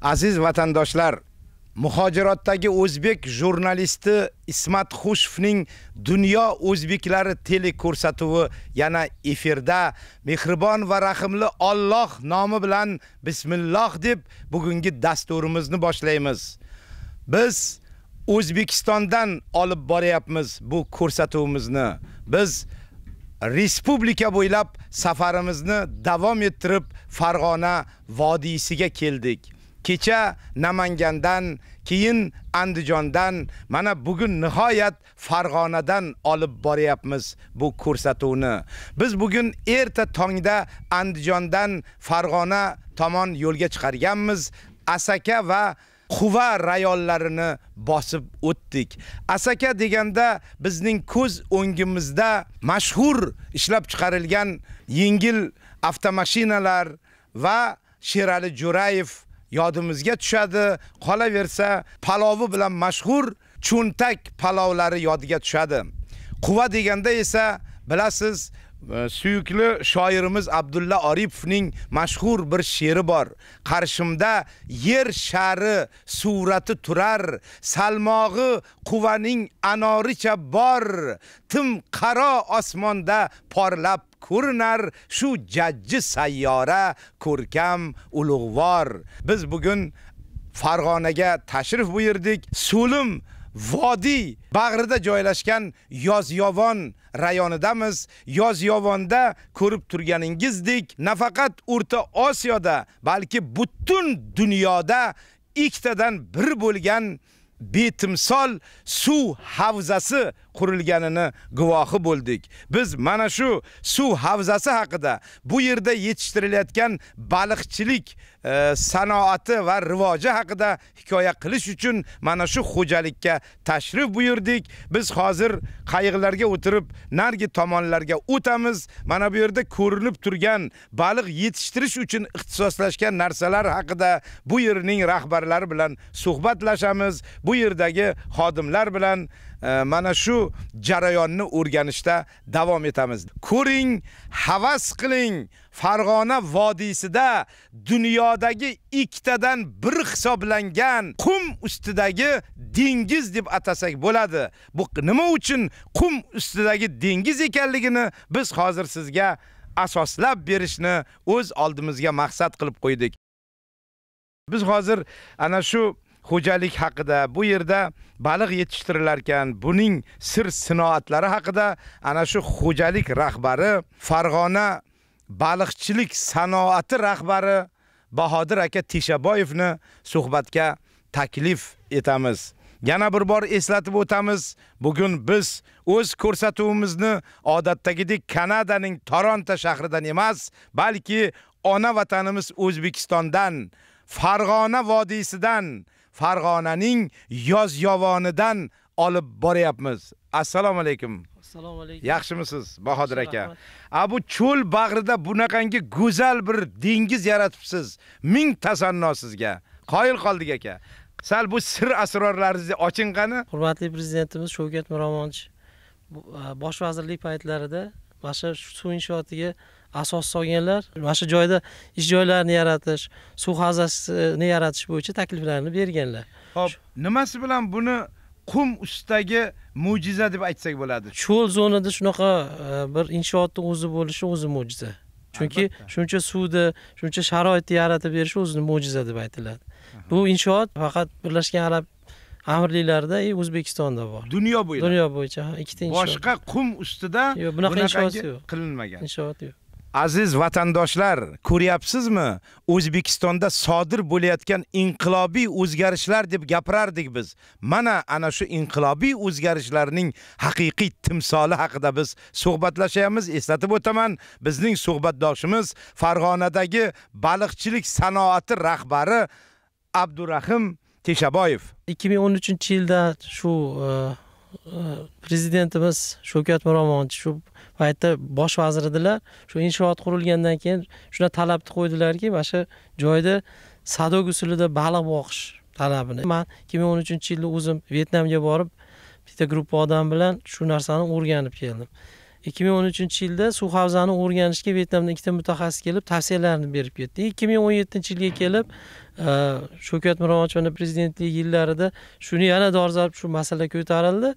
Aziz vatandoshlar, muhojirotdagi o'zbek jurnalisti Ismat xushovning Dunyo o'zbeklari teleko'rsatuvi yana efirda mehribon va rahimli Alloh nomi bilan bismilloh deb bugungi dasturimizni boshlaymiz. Biz O'zbekistondan olib boryapmiz bu ko'rsatuvimizni. Biz respublika bo'ylab safarimizni davom ettirib Farg'ona vodiysiga keldik. kecha Namangandan, keyin Andijondan, mana bugun nihoyat Farg'onadan olib boryapmiz bu ko'rsatuvni. Biz bugun erta tongda Andijondan Farg'ona tomon yo'lga chiqarganmiz. Asaka va Quva rayonlarini bosib o'tdik. Asaka deganda bizning ko'z o'ngimizda mashhur ishlab chiqarilgan yengil avtomashinalar va Sherali Jo'rayev yodimizga tushadi, qolaversa palovi bilan mashhur cho'ntak palovlari yodiga tushadi. Quva deganda esa bilasiz, e, suyukli shoirimiz Abdulla Oripovning mashhur bir she'ri bor. Qarshimda yer shari surati turar, salmog'i quvaning anoricha bor, tim qaro osmonda porlab ko'rinar shu jajji sayyora ko'rkam ulug'vor biz bugun Farg'onaga tashrif buyurdik so'lim vodiy bag'rida joylashgan yozyovon rayonidamiz. Yozyovonda ko'rib turganingizdek, nafaqat O'rta Osiyoda, balki butun dunyoda ikkitadan bir bo'lgan betimsol suv havzasi qurilganini guvohi bo'ldik. Biz mana shu suv havzasi haqida bu yerda yetishtirilayotgan baliqchilik e, sanoati va rivoji haqida hikoya qilish uchun mana shu xo'jalikka tashrif buyurdik. Biz hozir qayiqlarga o'tirib nargi tomonlarga o'tamiz. Mana bu yerda ko'rinib turgan baliq yetishtirish uchun ixtisoslashgan narsalar haqida bu yerning rahbarlari bilan suhbatlashamiz. Bu yerdagi xodimlar bilan mana shu jarayonni o'rganishda davom etamiz. Ko'ring, havas qiling. Farg'ona vodiysida dunyodagi ikkitadan bir hisoblangan qum ustidagi dengiz deb atasak bo'ladi. Bu nima uchun qum ustidagi dengiz ekanligini biz hozir sizga asoslab berishni o'z oldimizga maqsad qilib qo'ydik. Biz hozir ana shu xo'jalik haqida bu yerda baliq yetishtirilar ekan buning sir sinoatlari haqida ana shu xo'jalik rahbari Farg'ona baliqchilik sanoati rahbari Bahodir aka Teshaboyevni suhbatga taklif etamiz. Yana bir bor eslatib o'tamiz, bugun biz o'z ko'rsatuvimizni odatdagidek Kanadaning Toronto shahridan emas, balki ona vatanimiz O'zbekistondan, Farg'ona vodiysidan Farg'onaning yoz yovonidan olib boryapmiz. Assalomu alaykum. Assalomu alaykum. Yaxshimisiz, Bahodir aka? Abu cho'l bag'rida bunaqangi go'zal bir dengiz yaratibsiz. Ming tasanno sizga. Qoyil qoldik aka. Sal bu sir asrorlaringizni oching qani. Hurmatli prezidentimiz Shavkat Miromonovich e, bosh vazirlik paytlarida mana shu suv inshootiga asos solganlar mana shu joyda ish joylarini yaratish suv havzasini yaratish bo'yicha takliflarni berganlar ho'p nimasi bilan buni qum ustidagi mo'jiza deb aytsak bo'ladi cho'l zonada shunaqa e, bir inshootni o'zi bo'lishi o'zi mo'jiza chunki shuncha suvni shuncha sharoitni yaratib berishi o'zini mo'jiza deb aytiladi bu inshoot faqat birlashgan arab amirliklarida и e, o'zbekistonda bor dunyo bo'yicha dunyo bo'yicha ikkita inshoot boshqa qum ustida yo'q bunaqa inshoot yo'q qilinmagan inshoot yo'q aziz vatandoshlar ko'ryapsizmi o'zbekistonda sodir bo'layotgan inqilobiy o'zgarishlar deb gapirardik biz mana ana shu inqilobiy o'zgarishlarning haqiqiy timsoli haqida biz suhbatlashamiz eslatib o'taman bizning suhbatdoshimiz farg'onadagi baliqchilik sanoati rahbari abdurahim teshaboyev 2013 yilda shu e, prezidentimiz shavkat miromonovich shu paytda bosh vazir edilar shu inshoot qurilgandan keyin shunday talabni qo'ydilarki mana shu joyda sadok usulida baliq boqish talabini man ikki ming o'n uchinchi yilda o'zim vyetnamga borib bitta gruppa odam bilan shu narsani o'rganib keldim ikki ming o'n uchinchi yilda suv havzani o'rganishga vyetnamdan ikkita mutaxassis kelib tavsiyalarini berib ketdi ikki ming o'n yettinchi yilga kelib e, shavkat miromonovni prezidentlik yillarida shuni yana dolzarb shu masala ko'tarildi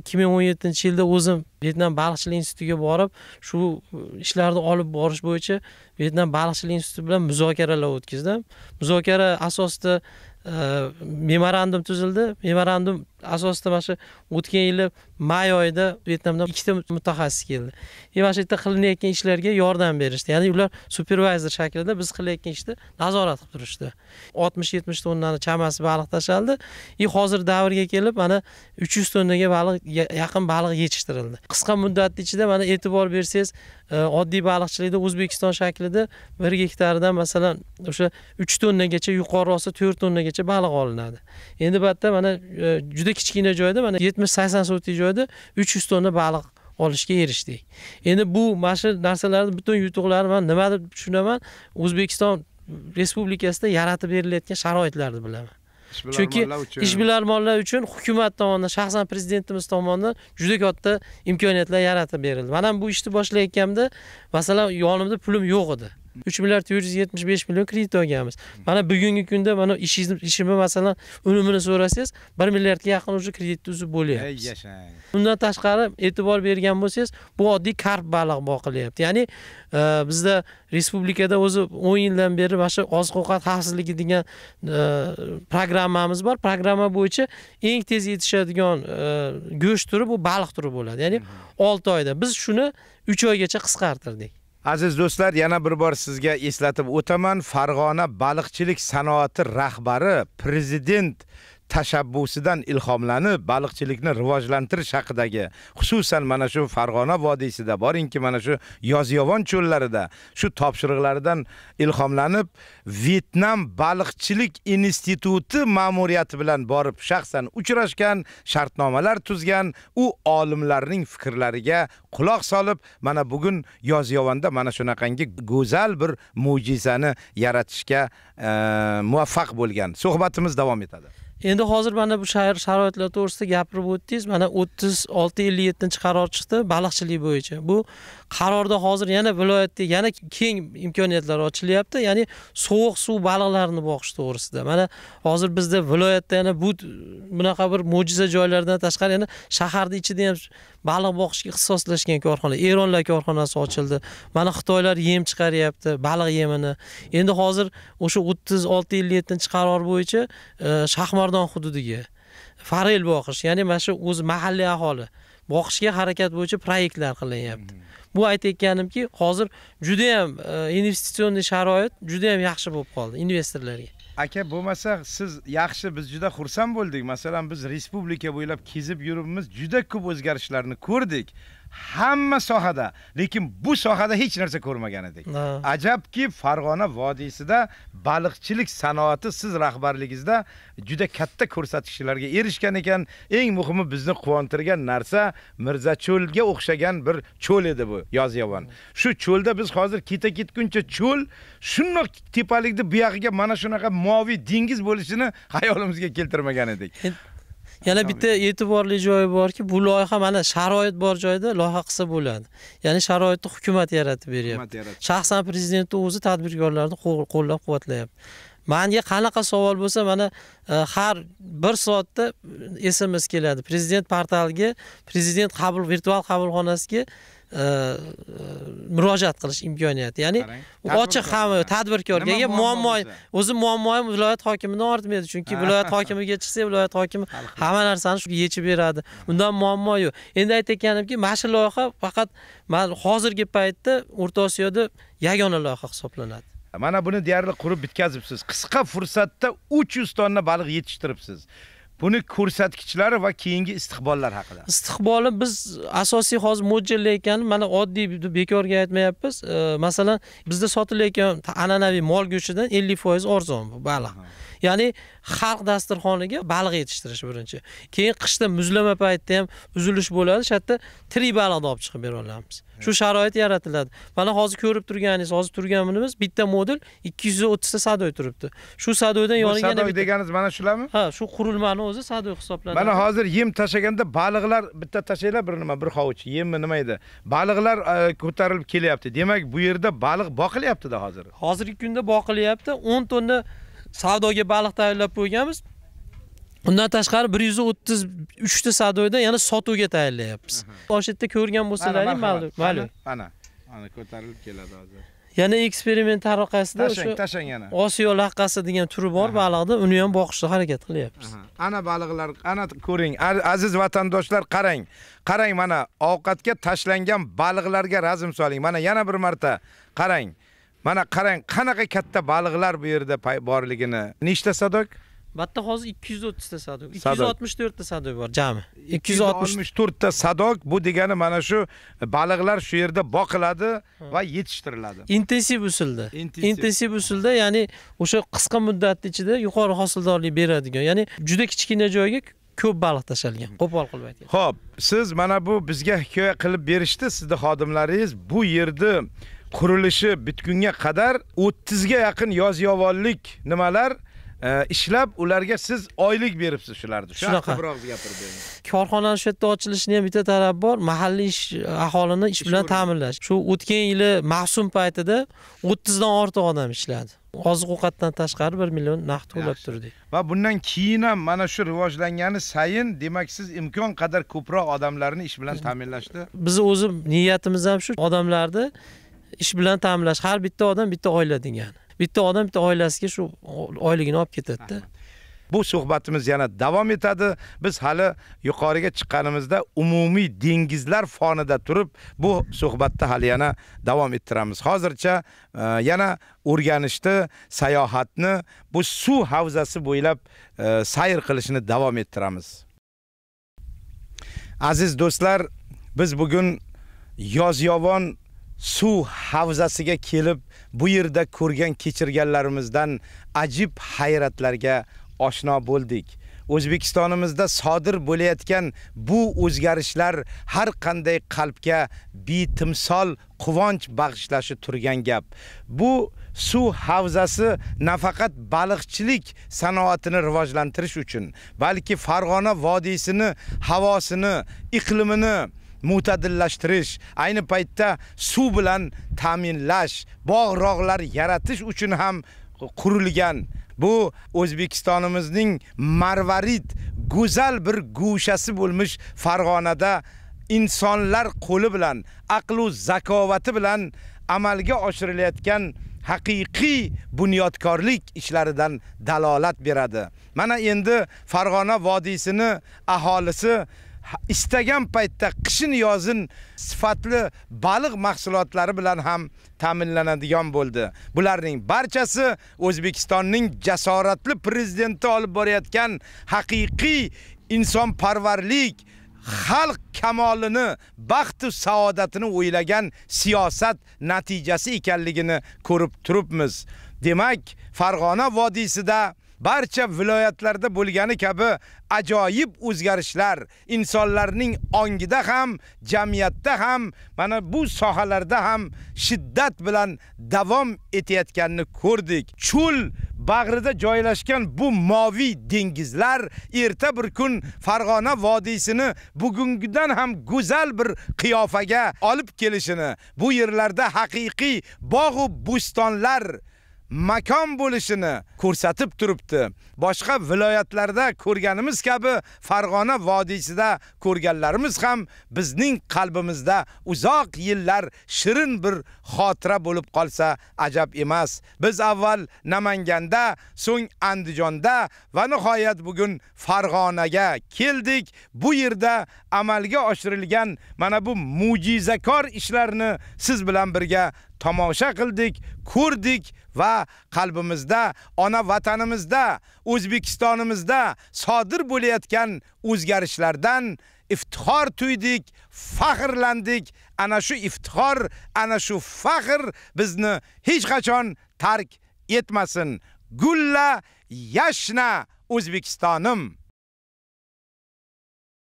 ikki ming o'n yettinchi yilda o'zim vyetnam baliqchilik institutiga borib shu ishlarni olib borish bo'yicha vyetnam baliqchilik instituti bilan muzokaralar o'tkazdim muzokara asosida e, memorandum tuzildi memorandum asosida mana shu o'tgan yili may oyida vyetnamdan ikkita mutaxassis keldi и e, mana shu yerda qilinayotgan ishlarga yordam berishdi ya'ni ular supervayzer shaklida biz qilayotgan ishni nazorat qilib turishdi oltmish yetmish tonnani chamasi baliq tashlandi и e, hozir davrga kelib mana uch yuz tonnaga baliq yaqin baliq yetishtirildi qisqa muddatni ichida mana e'tibor bersangiz e, oddiy baliqchilikda o'zbekiston shaklida bir gektardan masalan o'sha uch tonnagacha yuqori olsa to'rt tonnagacha baliq olinadi endi bu yerda mana juda juda kichkina joyda mana yetmish sakson sotlik joyda uch yuz tonna baliq olishga erishdik endi bu mana shu narsalarni butun yutuqlari man nima deb tushunaman o'zbekiston respublikasida yaratib berilayotgan sharoitlarni bilaman chunki ishbilarmonlar uchun hukumat tomonidan shaxsan prezidentimiz tomonidan juda katta imkoniyatlar yaratib berildi man ham bu ishni boshlayotganimda masalan yonimda pulim yo'q edi uch milliard to'rt yuz yetmish besh million kredit olganmiz mana bugungi kunda mana ishingizni ishimni masalan unumini so'rasangiz bir milliardga yaqin уже kreditni uzib bo'lyapmiz yashang undan tashqari e'tibor bergan bo'lsangiz bu oddiy karp baliq boqilyapti ya'ni e, bizda respublikada o'zi o'n yildan beri mana shu oziq ovqat xavfsizligi degan e, programmamiz bor programma bo'yicha eng tez yetishadigan e, go'sht turi bu baliq turi bo'ladi ya'ni mhmm. olti oyda biz shuni uch oygacha qisqartirdik aziz do'stlar yana bir bor sizga eslatib o'taman farg'ona baliqchilik sanoati rahbari prezident tashabbusidan ilhomlanib baliqchilikni rivojlantirish haqidagi xususan mana shu Farg'ona vodiysida boringki mana shu yozyovon cho'llarida shu topshiriqlaridan ilhomlanib Vyetnam baliqchilik instituti ma'muriyati bilan borib shaxsan uchrashgan, shartnomalar tuzgan, u olimlarning fikrlariga quloq solib mana bugun yozyovonda mana shunaqangi go'zal bir mo'jizani yaratishga muvaffaq bo'lgan. Suhbatimiz davom etadi. endi hozir mana bu shahar sharoitlar to'g'risida gapirib o'tdingiz mana o'ttiz olti ellik yettinchi qaror chiqdi baliqchilik bo'yicha bu qarorda hozir yana viloyatda yana keng imkoniyatlar ochilyapti ya'ni sovuq suv baliqlarini boqish to'g'risida mana hozir bizda viloyatda yana bu bunaqa bir mo'jiza joylardan tashqari yana shaharni ichida ham baliq boqishga ixtisoslashgan korxona eronlar korxonasi ochildi mana xitoylar yem chiqaryapti baliq yemini endi hozir o'sha o'ttiz olti ellik yettinchi qaror bo'yicha e, shaxmardon hududiga farel boqish ya'ni mana shu o'zi mahalliy aholi boqishga harakat bo'yicha proyektlar qilinyapti hmm. bu aytayotganimki hozir judayam e, investitsionniy sharoit judayam yaxshi bo'lib qoldi investorlarga aka bo'lmasa siz yaxshi biz juda xursand bo'ldik masalan biz respublika bo'ylab kezib yuribmiz juda ko'p o'zgarishlarni ko'rdik hamma sohada lekin bu sohada hech narsa ko'rmagan edik ajabki farg'ona vodiysida baliqchilik sanoati siz rahbarligingizda juda katta ko'rsatkichlarga erishgan ekan eng muhimi bizni quvontirgan narsa mirzacho'lga o'xshagan bir cho'l edi bu yozyovon shu cho'lda biz hozir keta ketguncha cho'l shundoq tepalikni buyog'iga mana shunaqa moviy dengiz bo'lishini xayolimizga keltirmagan edik yana bitta e'tiborli joyi borki bu loyiha mana sharoit bor joyda loyiha qilsa bo'ladi ya'ni sharoitni hukumat yaratib beryapti shaxsan prezidentni o'zi tadbirkorlarni qo'llab quvvatlayapti manga qanaqa savol bo'lsa mana e, har bir soatda sms e, keladi prezident portaliga prezident qabul virtual qabulxonasiga murojaat э, э, qilish imkoniyati ya'ni ochiq hamma tadbirkorga ega muammo o'zi muammo ham viloyat hokimidan ortmaydi chunki viloyat hokimiga chiqsak viloyat hokimi hamma narsani shu yechib beradi undan muammo yo'q endi aytayotganimki mana shu loyiha faqat hozirgi paytda o'rta osiyoda yagona loyiha hisoblanadi mana buni deyarli qurib bitkazibsiz qisqa fursatda uch yuz tonna baliq yetishtiribsiz Buni ko'rsatkichlari va keyingi istiqbollar haqida. Istiqboli biz asosiy hozir mo'ljalli ekan, mana oddiy bekorga aytmayapmiz. masalan, bizda sotilayotgan an'anaviy mol go'shtidan 50% arzon bu baliq. Ya'ni xalq dasturxoniga baliq yetishtirish birinchi. Keyin qishda muzlama paytida ham uzilish bo'ladi, shu yerda tirik baliqni olib chiqib bera olamiz. shu sharoit yaratiladi mana hozir ko'rib turganingiz hozir turganimiz bitta modul ikki yuz o'ttizta sadoy turibdi shu sadoydan yoniga sadoy deganingiz mana shularmi ha shu qurilmani o'zi sadoy hisoblanadi mana hozir yem tashlaganda baliqlar bitta tashlanglar bir nima bir hovuch yemmi nima edi baliqlar e, ko'tarilib kelyapti demak bu yerda baliq boqilyaptida hozir hozirgi kunda boqilyapti o'n tonna savdoga baliq tayyorlab qo'yganmiz undan tashqari bir yuz o'ttiz uchta sadoyda yana sotuvga tayyorlayapmiz osh yerda ko'rgan bo'lsalaring ma'lum ma'lum mana mana ko'tarilib keladi hozir yana eksperiment tariqasida o'sha tashlang yana osiyo laqqasi degan turi bor baliqni uni ham boqishga harakat qilyapmiz ana baliqlar ana ko'ring aziz vatandoshlar qarang qarang mana ovqatga tashlangan baliqlarga razm soling mana yana bir marta qarang mana qarang qanaqa katta baliqlar bu yerda borligini nechta sadok bu yerda hozir ikki yuz o'ttizta sadok ikki yuz oltmish to'rtta sadok bor jami ikki yuz oltmish to'rtta sadok bu degani mana shu baliqlar shu yerda boqiladi va yetishtiriladi intensiv usulda intensiv usulda ya'ni o'sha qisqa muddat ichida yuqori hosildorlik beradigan ya'ni juda kichkina joyga ko'p baliq tashalgan qo'pol qilib aytyapti ho'p siz mana bu bizga hikoya qilib berishdi sizni xodimlaringiz bu yerni qurilishi bitgunga qadar o'ttizga yaqin yozyovonlik nimalar ishlab ularga siz oylik beribsiz shularni shu haqida gapirib bering korxonani shu yerda ochilishini ham bitta talabi bor mahalliy ish e, aholini ish bilan ta'minlash shu o'tgan yili mavsum paytida o'ttizdan ortiq odam ishladi oziq ovqatdan tashqari bir million naqd to'lab turdik va bundan keyin ham mana shu rivojlangani sayin demak siz imkon qadar ko'proq odamlarni ish bilan ta'minlashda bizni o'zi niyatimiz ham shu odamlarni ish bilan ta'minlash har bitta odam bitta oila degani bitta odam bitta oilasiga shu oyligini olib ketadida bu suhbatimiz yana davom etadi biz hali yuqoriga chiqqanimizda umumiy dengizlar fonida turib bu suhbatni hali yana davom ettiramiz hozircha e, yana o'rganishni sayohatni bu suv havzasi bo'ylab e, sayr qilishni davom ettiramiz aziz do'stlar biz bugun yozyovon suv havzasiga kelib bu yerda ko'rgan kechirganlarimizdan ajib hayratlarga oshno bo'ldik. O'zbekistonimizda sodir bo'layotgan bu o'zgarishlar har qanday qalbga betimsol quvonch bag'ishlashi turgan gap. Bu suv havzasi nafaqat baliqchilik sanoatini rivojlantirish uchun, balki Farg'ona vodiysini, havosini, iqlimini mo'tadillashtirish ayni paytda suv bilan ta'minlash bog' rog'lar yaratish uchun ham qurilgan bu o'zbekistonimizning marvarid go'zal bir go'shasi bo'lmish farg'onada insonlar qo'li bilan aqlu zakovati bilan amalga oshirilayotgan haqiqiy bunyodkorlik ishlaridan dalolat beradi. Mana endi Farg'ona vodiysini aholisi istagan paytda qishin yozin sifatli baliq mahsulotlari bilan ham ta'minlanadigan bo'ldi. Bularning barchasi O'zbekistonning jasoratli prezidenti olib borayotgan haqiqiy insonparvarlik xalq kamolini baxtu saodatini o'ylagan siyosat natijasi ekanligini ko'rib turibmiz. Demak, Farg'ona vodiysida barcha viloyatlarda bo'lgani kabi ajoyib o'zgarishlar insonlarning ongida ham, jamiyatda ham, mana bu sohalarda ham shiddat bilan davom etayotganini ko'rdik. Cho'l bag'rida joylashgan bu moviy dengizlar erta bir kun Farg'ona vodiysini bugungidan ham go'zal bir qiyofaga olib kelishini, bu yerlarda haqiqiy bog' va bo'stonlar makon bo'lishini ko'rsatib turibdi. Boshqa viloyatlarda ko'rganimiz kabi Farg'ona vodiysida ko'rganlarimiz ham bizning qalbimizda uzoq yillar shirin bir xotira bo'lib qolsa ajab emas. Biz avval Namanganda, so'ng Andijonda va nihoyat bugun Farg'onaga keldik. Bu yerda amalga oshirilgan mana bu mo'jizakor ishlarni siz bilan birga tomosha qildik, ko'rdik va qalbimizda, ona vatanimizda, O'zbekistonimizda sodir bo'layotgan o'zgarishlardan iftixor tuydik, faxrlandik. Ana shu iftixor, ana shu faxr bizni hech qachon tark etmasin. Gulla yashna O'zbekistonim.